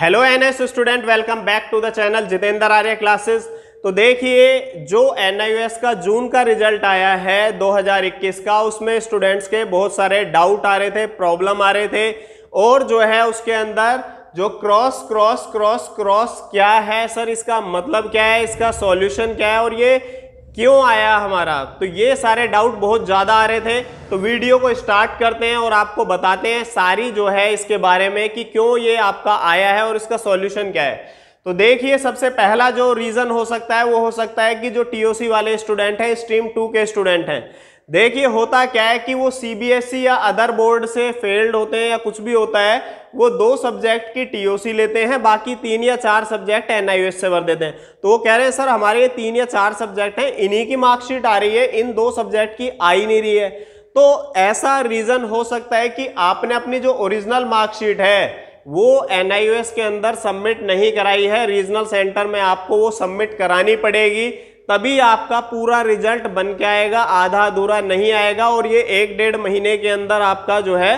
hello NS student welcome back to the channel Jitendra Arya classes तो देखिए जो एनआईयूएस का जून का रिजल्ट आया है 2021 का उसमें स्टूडेंट्स के बहुत सारे डाउट आ रहे थे प्रॉब्लम आ रहे थे और जो है उसके अंदर जो क्रॉस क्रॉस क्रॉस क्रॉस क्या है सर इसका मतलब क्या है इसका सॉल्यूशन क्या है और ये क्यों आया हमारा तो ये सारे डाउट बहुत ज़्यादा आ रहे थे तो वीडियो को स्टार्ट करते हैं और आपको बताते हैं सारी जो है इसके बारे में कि क्यों ये आपका आया है और इसका सॉल्यूशन क्या है तो देखिए सबसे पहला जो रीज़न हो सकता है वो हो सकता है कि जो टीओसी वाले स्टूडेंट हैं स्ट्रीम टू के स्टूडेंट हैं देखिए होता क्या है कि वो ई e या अदर बोर्ड से फेल्ड होते हैं या कुछ भी होता है वो दो सब्जेक्ट की सी लेते हैं बाकी तीन या चार सब्जेक्ट एनआईएस से भर देते हैं तो वो कह रहे हैं सर हमारे ये तीन या चार सब्जेक्ट हैं इन्हीं की मार्कशीट आ रही है इन दो सब्जेक्ट की आ ही नहीं रही है तो ऐसा रीजन हो सकता है कि आपने अपनी जो ओरिजिनल मार्कशीट है वो एन के अंदर सबमिट नहीं कराई है रीजनल सेंटर में आपको वो सबमिट करानी पड़ेगी तभी आपका पूरा रिजल्ट बन के आएगा आधा अधूरा नहीं आएगा और ये एक डेढ़ महीने के अंदर आपका जो है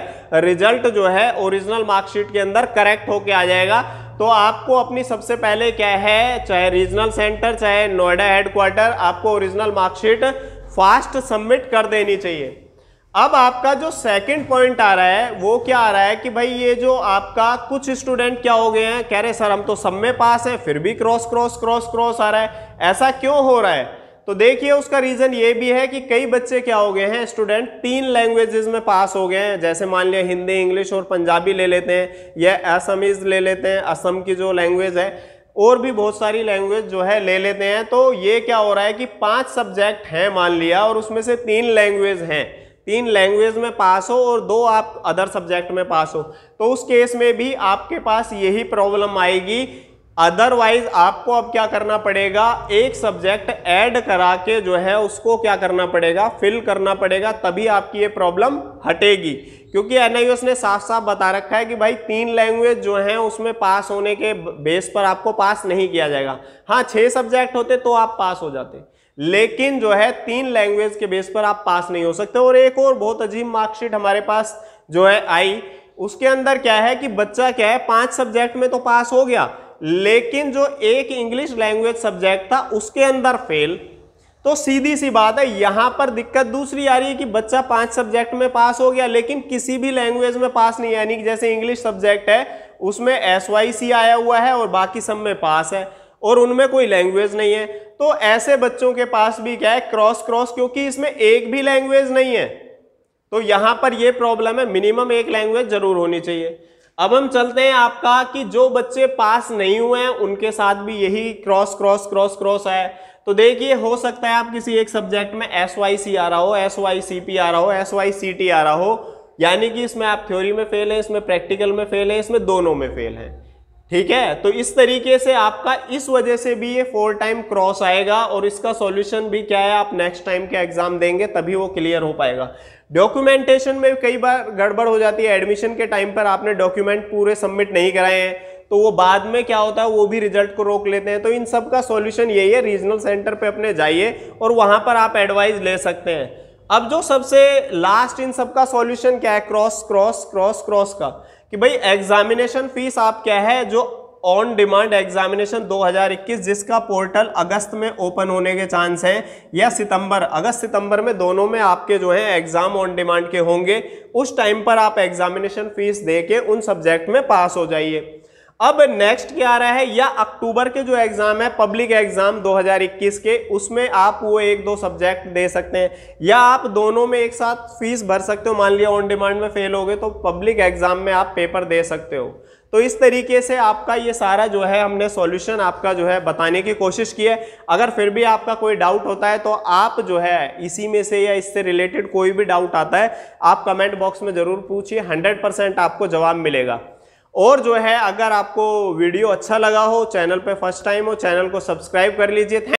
रिजल्ट जो है ओरिजिनल मार्कशीट के अंदर करेक्ट होके आ जाएगा तो आपको अपनी सबसे पहले क्या है चाहे रीजनल सेंटर चाहे नोएडा हेडक्वार्टर आपको ओरिजिनल मार्कशीट फास्ट सबमिट कर देनी चाहिए अब आपका जो सेकंड पॉइंट आ रहा है वो क्या आ रहा है कि भाई ये जो आपका कुछ स्टूडेंट क्या हो गए हैं कह रहे सर हम तो सब में पास हैं फिर भी क्रॉस क्रॉस क्रॉस क्रॉस आ रहा है ऐसा क्यों हो रहा है तो देखिए उसका रीज़न ये भी है कि कई बच्चे क्या हो गए हैं स्टूडेंट तीन लैंग्वेजेस में पास हो गए हैं जैसे मान लिया हिंदी इंग्लिश और पंजाबी ले लेते हैं या असमीज ले लेते हैं असम की जो लैंग्वेज है और भी बहुत सारी लैंग्वेज जो है ले लेते हैं तो ये क्या हो रहा है कि पांच सब्जेक्ट हैं मान लिया और उसमें से तीन लैंग्वेज हैं तीन लैंग्वेज में पास हो और दो आप अदर सब्जेक्ट में पास हो तो उस केस में भी आपके पास यही प्रॉब्लम आएगी अदरवाइज आपको अब क्या करना पड़ेगा एक सब्जेक्ट ऐड करा के जो है उसको क्या करना पड़ेगा फिल करना पड़ेगा तभी आपकी ये प्रॉब्लम हटेगी क्योंकि एनआईओएस ने साफ साफ बता रखा है कि भाई तीन लैंग्वेज जो हैं उसमें पास होने के बेस पर आपको पास नहीं किया जाएगा हाँ छः सब्जेक्ट होते तो आप पास हो जाते लेकिन जो है तीन लैंग्वेज के बेस पर आप पास नहीं हो सकते और एक और बहुत अजीब मार्कशीट हमारे पास जो है आई उसके अंदर क्या है कि बच्चा क्या है पांच सब्जेक्ट में तो पास हो गया लेकिन जो एक इंग्लिश लैंग्वेज सब्जेक्ट था उसके अंदर फेल तो सीधी सी बात है यहां पर दिक्कत दूसरी आ रही है कि बच्चा पांच सब्जेक्ट में पास हो गया लेकिन किसी भी लैंग्वेज में पास नहीं यानी कि जैसे इंग्लिश सब्जेक्ट है उसमें एस वाई सी आया हुआ है और बाकी सब में पास है और उनमें कोई लैंग्वेज नहीं है तो ऐसे बच्चों के पास भी क्या है क्रॉस क्रॉस क्योंकि इसमें एक भी लैंग्वेज नहीं है तो यहां पर यह प्रॉब्लम है मिनिमम एक लैंग्वेज जरूर होनी चाहिए अब हम चलते हैं आपका कि जो बच्चे पास नहीं हुए हैं उनके साथ भी यही क्रॉस क्रॉस क्रॉस क्रॉस है तो देखिए हो सकता है आप किसी एक सब्जेक्ट में एस वाई सी आ रहा हो एस वाई सी पी आ रहा हो एस वाई सी टी आ रहा हो यानी कि इसमें आप थ्योरी में फेल हैं इसमें प्रैक्टिकल में फेल हैं इसमें दोनों में फेल हैं ठीक है तो इस तरीके से आपका इस वजह से भी ये फोर टाइम क्रॉस आएगा और इसका सॉल्यूशन भी क्या है आप नेक्स्ट टाइम के एग्जाम देंगे तभी वो क्लियर हो पाएगा डॉक्यूमेंटेशन में कई बार गड़बड़ हो जाती है एडमिशन के टाइम पर आपने डॉक्यूमेंट पूरे सबमिट नहीं कराए हैं तो वो बाद में क्या होता है वो भी रिजल्ट को रोक लेते हैं तो इन सब का सोल्यूशन यही है रीजनल सेंटर पर अपने जाइए और वहाँ पर आप एडवाइस ले सकते हैं अब जो सबसे लास्ट इन सब का सॉल्यूशन क्या है क्रॉस क्रॉस क्रॉस क्रॉस का कि भाई एग्जामिनेशन फीस आप क्या है जो ऑन डिमांड एग्जामिनेशन 2021 जिसका पोर्टल अगस्त में ओपन होने के चांस हैं या सितंबर अगस्त सितंबर में दोनों में आपके जो हैं एग्जाम ऑन डिमांड के होंगे उस टाइम पर आप एग्जामिनेशन फीस दे के उन सब्जेक्ट में पास हो जाइए अब नेक्स्ट क्या आ रहा है या अक्टूबर के जो एग्ज़ाम है पब्लिक एग्ज़ाम 2021 के उसमें आप वो एक दो सब्जेक्ट दे सकते हैं या आप दोनों में एक साथ फीस भर सकते हो मान लिया ऑन डिमांड में फेल हो गए तो पब्लिक एग्ज़ाम में आप पेपर दे सकते हो तो इस तरीके से आपका ये सारा जो है हमने सॉल्यूशन आपका जो है बताने की कोशिश की है अगर फिर भी आपका कोई डाउट होता है तो आप जो है इसी में से या इससे रिलेटेड कोई भी डाउट आता है आप कमेंट बॉक्स में ज़रूर पूछिए हंड्रेड परसेंट आपको जवाब मिलेगा और जो है अगर आपको वीडियो अच्छा लगा हो चैनल पे फर्स्ट टाइम हो चैनल को सब्सक्राइब कर लीजिए